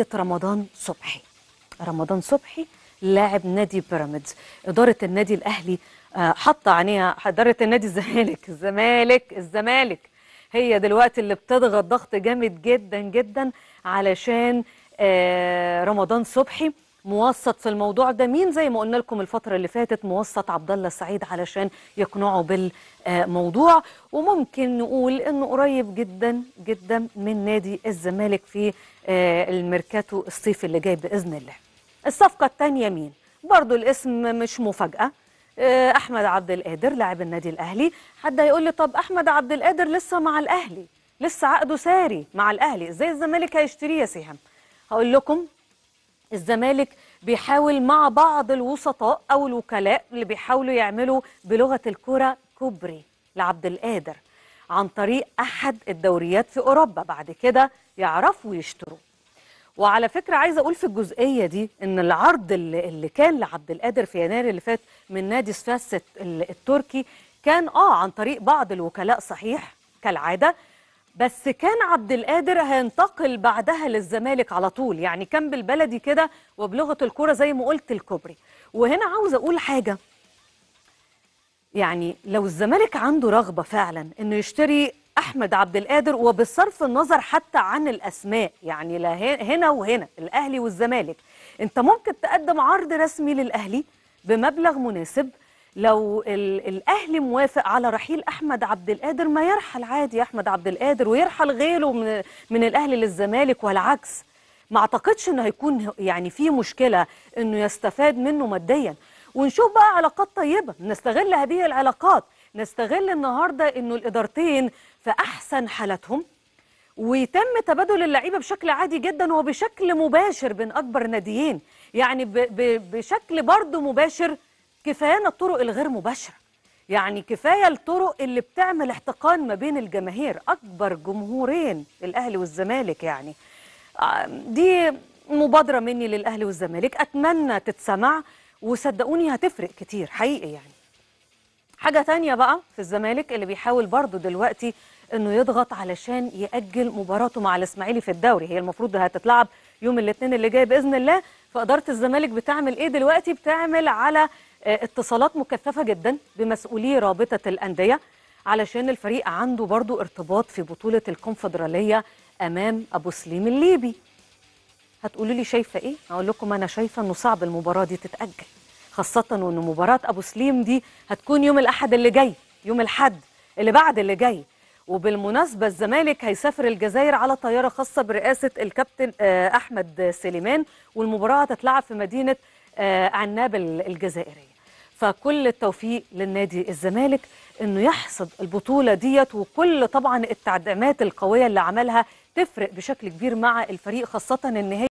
ناحية رمضان صبحي رمضان صبحي لاعب نادي بيراميدز إدارة النادي الأهلي حاطة عينيها إدارة النادي الزمالك الزمالك الزمالك هي دلوقتي اللي بتضغط ضغط جامد جدا جدا علشان آه، رمضان صبحي موسط في الموضوع ده مين زي ما قلنا لكم الفتره اللي فاتت موسط عبد الله سعيد علشان يقنعه بالموضوع وممكن نقول انه قريب جدا جدا من نادي الزمالك في آه، الميركاتو الصيف اللي جاي باذن الله الصفقه الثانيه مين برضو الاسم مش مفاجاه آه، احمد عبد القادر لاعب النادي الاهلي حد هيقول لي طب احمد عبد القادر لسه مع الاهلي لسه عقده ساري مع الاهلي ازاي الزمالك هيشتريه يا سهام هقول لكم الزمالك بيحاول مع بعض الوسطاء او الوكلاء اللي بيحاولوا يعملوا بلغه الكره كوبري لعبد القادر عن طريق احد الدوريات في اوروبا بعد كده يعرفوا يشتروا وعلى فكره عايزه اقول في الجزئيه دي ان العرض اللي, اللي كان لعبد القادر في يناير اللي فات من نادي سفاست التركي كان اه عن طريق بعض الوكلاء صحيح كالعاده بس كان عبد القادر هينتقل بعدها للزمالك على طول يعني كان بالبلدي كده وبلغه الكوره زي ما قلت الكوبري وهنا عاوز اقول حاجه يعني لو الزمالك عنده رغبه فعلا انه يشتري احمد عبد القادر وبصرف النظر حتى عن الاسماء يعني لا هنا وهنا الاهلي والزمالك انت ممكن تقدم عرض رسمي للاهلي بمبلغ مناسب لو الاهل موافق على رحيل احمد عبد القادر ما يرحل عادي احمد عبد القادر ويرحل غيره من من الاهلي للزمالك والعكس ما اعتقدش انه هيكون يعني في مشكله انه يستفاد منه ماديا ونشوف بقى علاقات طيبه نستغل هذه العلاقات نستغل النهارده انه الادارتين في احسن حالتهم ويتم تبادل اللعيبه بشكل عادي جدا وبشكل مباشر بين اكبر ناديين يعني بشكل برضه مباشر كفايانا الطرق الغير مباشرة يعني كفاية الطرق اللي بتعمل احتقان ما بين الجماهير أكبر جمهورين الأهلي والزمالك يعني آه، دي مبادرة مني للأهلي والزمالك أتمنى تتسمع وصدقوني هتفرق كتير حقيقي يعني حاجة تانية بقى في الزمالك اللي بيحاول برضه دلوقتي انه يضغط علشان يأجل مباراته مع الاسماعيلي في الدوري هي المفروض هتتلعب يوم الاثنين اللي جاي بإذن الله فإدارة الزمالك بتعمل ايه دلوقتي بتعمل على آه، اتصالات مكثفة جدا بمسؤولي رابطة الأندية علشان الفريق عنده برضو ارتباط في بطولة الكونفدرالية أمام أبو سليم الليبي هتقولوا لي شايفة إيه؟ هقول لكم أنا شايفة أنه صعب المباراة دي تتأجل خاصة وأن مباراة أبو سليم دي هتكون يوم الأحد اللي جاي يوم الحد اللي بعد اللي جاي وبالمناسبة الزمالك هيسافر الجزائر على طيارة خاصة برئاسة الكابتن آه، أحمد سليمان والمباراة هتتلعب في مدينة آه، عناب الجزائرية فكل التوفيق للنادي الزمالك انه يحصد البطوله ديت وكل طبعا التعديمات القويه اللي عملها تفرق بشكل كبير مع الفريق خاصه ان هي